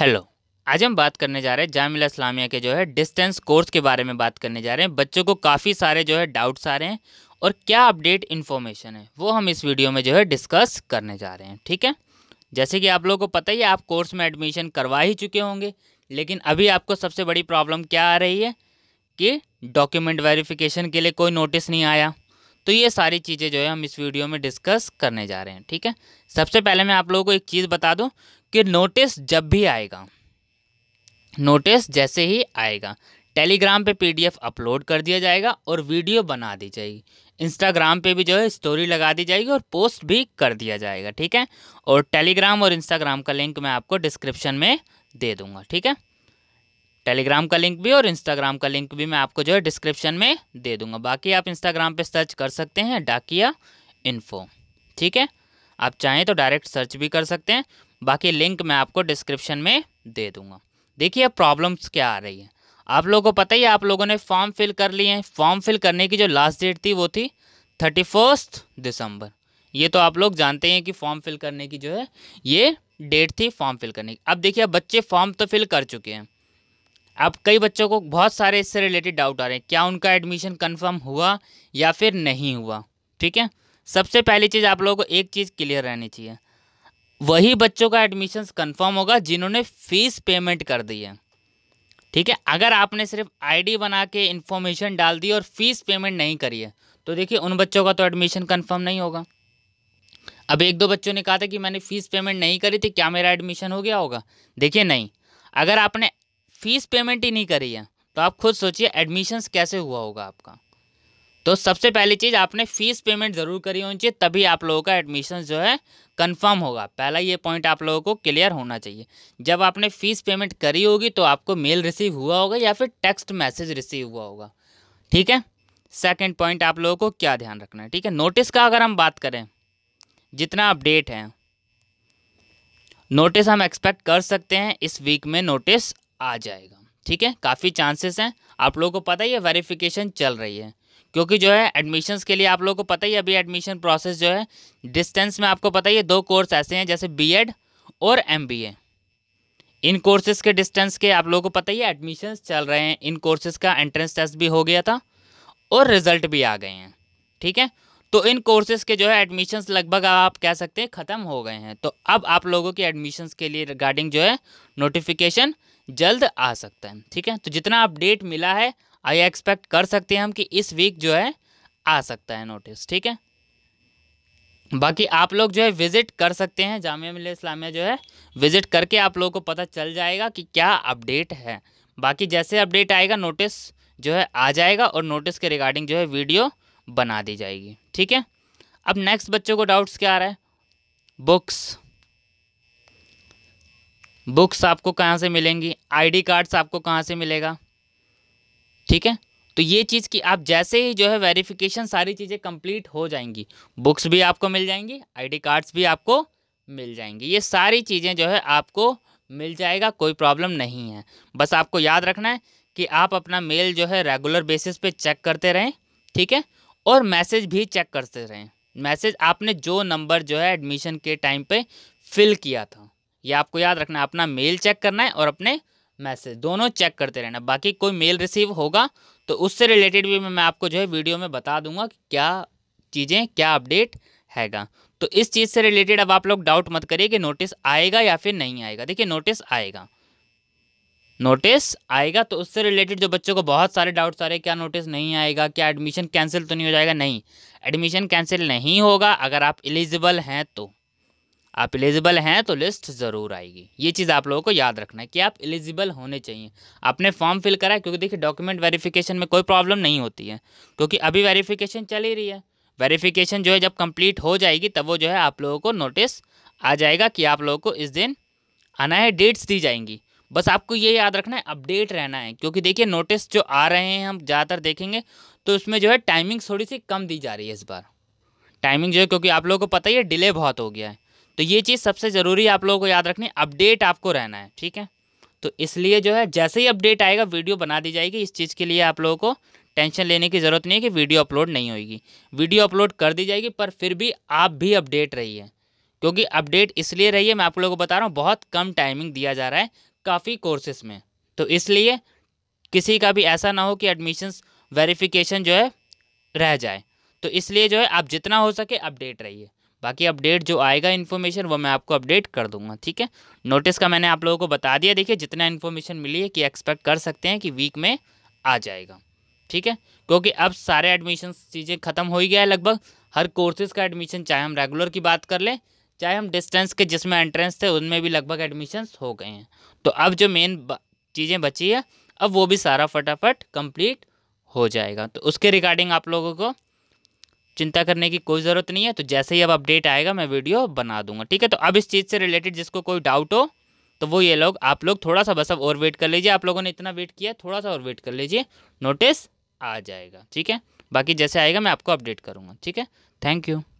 hello आज हम बात करने जा रहे हैं जाम इस्लामिया के जो है डिस्टेंस कोर्स के बारे में बात करने जा रहे हैं बच्चों को काफ़ी सारे जो है डाउट्स आ रहे हैं और क्या अपडेट इन्फॉर्मेशन है वो हम इस वीडियो में जो है डिस्कस करने जा रहे हैं ठीक है जैसे कि आप लोगों को पता ही है आप कोर्स में एडमिशन करवा ही चुके होंगे लेकिन अभी आपको सबसे बड़ी प्रॉब्लम क्या आ रही है कि डॉक्यूमेंट वेरिफिकेशन के लिए कोई नोटिस नहीं आया तो ये सारी चीज़ें जो है हम इस वीडियो में डिस्कस करने जा रहे हैं ठीक है सबसे पहले मैं आप लोगों को एक चीज़ बता दूं कि नोटिस जब भी आएगा नोटिस जैसे ही आएगा टेलीग्राम पे पीडीएफ अपलोड कर दिया जाएगा और वीडियो बना दी जाएगी इंस्टाग्राम पे भी जो है स्टोरी लगा दी जाएगी और पोस्ट भी कर दिया जाएगा ठीक है और टेलीग्राम और इंस्टाग्राम का लिंक मैं आपको डिस्क्रिप्शन में दे दूंगा ठीक है टेलीग्राम का लिंक भी और इंस्टाग्राम का लिंक भी मैं आपको जो है डिस्क्रिप्शन में दे दूंगा बाकी आप इंस्टाग्राम पे सर्च कर सकते हैं डाकिया इन्फो ठीक है आप चाहें तो डायरेक्ट सर्च भी कर सकते हैं बाकी लिंक मैं आपको डिस्क्रिप्शन में दे दूंगा देखिए अब प्रॉब्लम्स क्या आ रही है आप लोगों को पता ही है आप लोगों ने फॉर्म फिल कर लिए हैं फॉर्म फिल करने की जो लास्ट डेट थी वो थी थर्टी दिसंबर ये तो आप लोग जानते हैं कि फॉर्म फिल करने की जो है ये डेट थी फॉर्म फिल करने की अब देखिए अब बच्चे फॉर्म तो फिल कर चुके हैं अब कई बच्चों को बहुत सारे इससे रिलेटेड डाउट आ रहे हैं क्या उनका एडमिशन कंफर्म हुआ या फिर नहीं हुआ ठीक है सबसे पहली चीज़ आप लोगों को एक चीज़ क्लियर रहनी चाहिए वही बच्चों का एडमिशन कंफर्म होगा जिन्होंने फीस पेमेंट कर दी है ठीक है अगर आपने सिर्फ आईडी बना के इन्फॉर्मेशन डाल दी और फीस पेमेंट नहीं करी है तो देखिए उन बच्चों का तो एडमिशन कंफर्म नहीं होगा अब एक दो बच्चों ने कहा था कि मैंने फ़ीस पेमेंट नहीं करी थी क्या मेरा एडमिशन हो गया होगा देखिए नहीं अगर आपने फ़ीस पेमेंट ही नहीं करी है तो आप खुद सोचिए एडमिशन्स कैसे हुआ होगा आपका तो सबसे पहली चीज़ आपने फ़ीस पेमेंट ज़रूर करी होनी चाहिए तभी आप लोगों का एडमिशन जो है कंफर्म होगा पहला ये पॉइंट आप लोगों को क्लियर होना चाहिए जब आपने फ़ीस पेमेंट करी होगी तो आपको मेल रिसीव हुआ होगा या फिर टेक्स्ट मैसेज रिसीव हुआ होगा ठीक है सेकेंड पॉइंट आप लोगों को क्या ध्यान रखना है ठीक है नोटिस का अगर हम बात करें जितना अपडेट है नोटिस हम एक्सपेक्ट कर सकते हैं इस वीक में नोटिस आ जाएगा ठीक है काफ़ी चांसेस हैं आप लोगों को पता ही है वेरिफिकेशन चल रही है क्योंकि जो है एडमिशन्स के लिए आप लोगों को पता ही अभी एडमिशन प्रोसेस जो है डिस्टेंस में आपको पता ही है दो कोर्स ऐसे हैं जैसे एड और ए इन कोर्सेज के डिस्टेंस के आप लोगों को पता ही है एडमिशन्स चल रहे हैं इन कोर्सेज का एंट्रेंस टेस्ट भी हो गया था और रिजल्ट भी आ गए हैं ठीक है तो इन कोर्सेज के जो है एडमिशन्स लगभग आप कह सकते हैं ख़त्म हो गए हैं तो अब आप लोगों की एडमिशन्स के लिए रिगार्डिंग जो है नोटिफिकेशन जल्द आ सकता है ठीक है तो जितना अपडेट मिला है आई एक्सपेक्ट कर सकते हैं हम कि इस वीक जो है आ सकता है नोटिस ठीक है बाकी आप लोग जो है विज़िट कर सकते हैं जामिया मिल इस्लामिया जो है विज़िट करके आप लोगों को पता चल जाएगा कि क्या अपडेट है बाकी जैसे अपडेट आएगा नोटिस जो है आ जाएगा और नोटिस के रिगार्डिंग जो है वीडियो बना दी जाएगी ठीक है अब नेक्स्ट बच्चों को डाउट्स क्या आ रहा है बुक्स बुक्स आपको कहाँ से मिलेंगी आईडी कार्ड्स आपको कहाँ से मिलेगा ठीक है तो ये चीज़ कि आप जैसे ही जो है वेरिफिकेशन सारी चीज़ें कंप्लीट हो जाएंगी बुक्स भी आपको मिल जाएंगी आईडी कार्ड्स भी आपको मिल जाएंगी ये सारी चीज़ें जो है आपको मिल जाएगा कोई प्रॉब्लम नहीं है बस आपको याद रखना है कि आप अपना मेल जो है रेगुलर बेसिस पे चेक करते रहें ठीक है और मैसेज भी चेक करते रहें मैसेज आपने जो नंबर जो है एडमिशन के टाइम पर फिल किया था ये आपको याद रखना है अपना मेल चेक करना है और अपने मैसेज दोनों चेक करते रहना बाकी कोई मेल रिसीव होगा तो उससे रिलेटेड भी मैं आपको जो है वीडियो में बता दूंगा कि क्या चीज़ें क्या अपडेट हैगा तो इस चीज़ से रिलेटेड अब आप लोग डाउट मत करिए कि नोटिस आएगा या फिर नहीं आएगा देखिए नोटिस आएगा नोटिस आएगा तो उससे रिलेटेड जो बच्चों को बहुत सारे डाउट्स आ रहे हैं क्या नोटिस नहीं आएगा क्या एडमिशन कैंसिल तो नहीं हो जाएगा नहीं एडमिशन कैंसिल नहीं होगा अगर आप एलिजिबल हैं तो आप एलिजिबल हैं तो लिस्ट ज़रूर आएगी ये चीज़ आप लोगों को याद रखना है कि आप एलिजिबल होने चाहिए आपने फॉर्म फिल करा क्योंकि देखिए डॉक्यूमेंट वेरिफिकेशन में कोई प्रॉब्लम नहीं होती है क्योंकि अभी वेरिफिकेशन चल ही रही है वेरिफिकेशन जो है जब कंप्लीट हो जाएगी तब वो जो है आप लोगों को नोटिस आ जाएगा कि आप लोगों को इस दिन आना है डेट्स दी जाएंगी बस आपको ये याद रखना है अपडेट रहना है क्योंकि देखिए नोटिस जो आ रहे हैं हम ज़्यादातर देखेंगे तो उसमें जो है टाइमिंग थोड़ी सी कम दी जा रही है इस बार टाइमिंग जो है क्योंकि आप लोगों को पता ही है डिले बहुत हो गया है तो ये चीज़ सबसे ज़रूरी आप लोगों को याद रखनी अपडेट आपको रहना है ठीक है तो इसलिए जो है जैसे ही अपडेट आएगा वीडियो बना दी जाएगी इस चीज़ के लिए आप लोगों को टेंशन लेने की ज़रूरत नहीं है कि वीडियो अपलोड नहीं होगी वीडियो अपलोड कर दी जाएगी पर फिर भी आप भी अपडेट रहिए क्योंकि अपडेट इसलिए रही है मैं आप लोगों को बता रहा हूँ बहुत कम टाइमिंग दिया जा रहा है काफ़ी कोर्सेस में तो इसलिए किसी का भी ऐसा ना हो कि एडमिशन वेरिफिकेशन जो है रह जाए तो इसलिए जो है आप जितना हो सके अपडेट रहिए बाकी अपडेट जो आएगा इन्फॉर्मेशन वो मैं आपको अपडेट कर दूंगा ठीक है नोटिस का मैंने आप लोगों को बता दिया देखिए जितना इन्फॉर्मेशन मिली है कि एक्सपेक्ट कर सकते हैं कि वीक में आ जाएगा ठीक है क्योंकि अब सारे एडमिशन चीज़ें खत्म हो ही गया है लगभग हर कोर्सेज का एडमिशन चाहे हम रेगुलर की बात कर लें चाहे हम डिस्टेंस के जिसमें एंट्रेंस थे उनमें भी लगभग एडमिशन्स हो गए हैं तो अब जो मेन चीज़ें बची है अब वो भी सारा फटाफट कंप्लीट हो जाएगा तो उसके रिगार्डिंग आप लोगों को चिंता करने की कोई ज़रूरत नहीं है तो जैसे ही अब अपडेट आएगा मैं वीडियो बना दूंगा ठीक है तो अब इस चीज़ से रिलेटेड जिसको कोई डाउट हो तो वो ये लोग आप लोग थोड़ा सा बस अब और वेट कर लीजिए आप लोगों ने इतना वेट किया थोड़ा सा और वेट कर लीजिए नोटिस आ जाएगा ठीक है बाकी जैसे आएगा मैं आपको अपडेट करूँगा ठीक है थैंक यू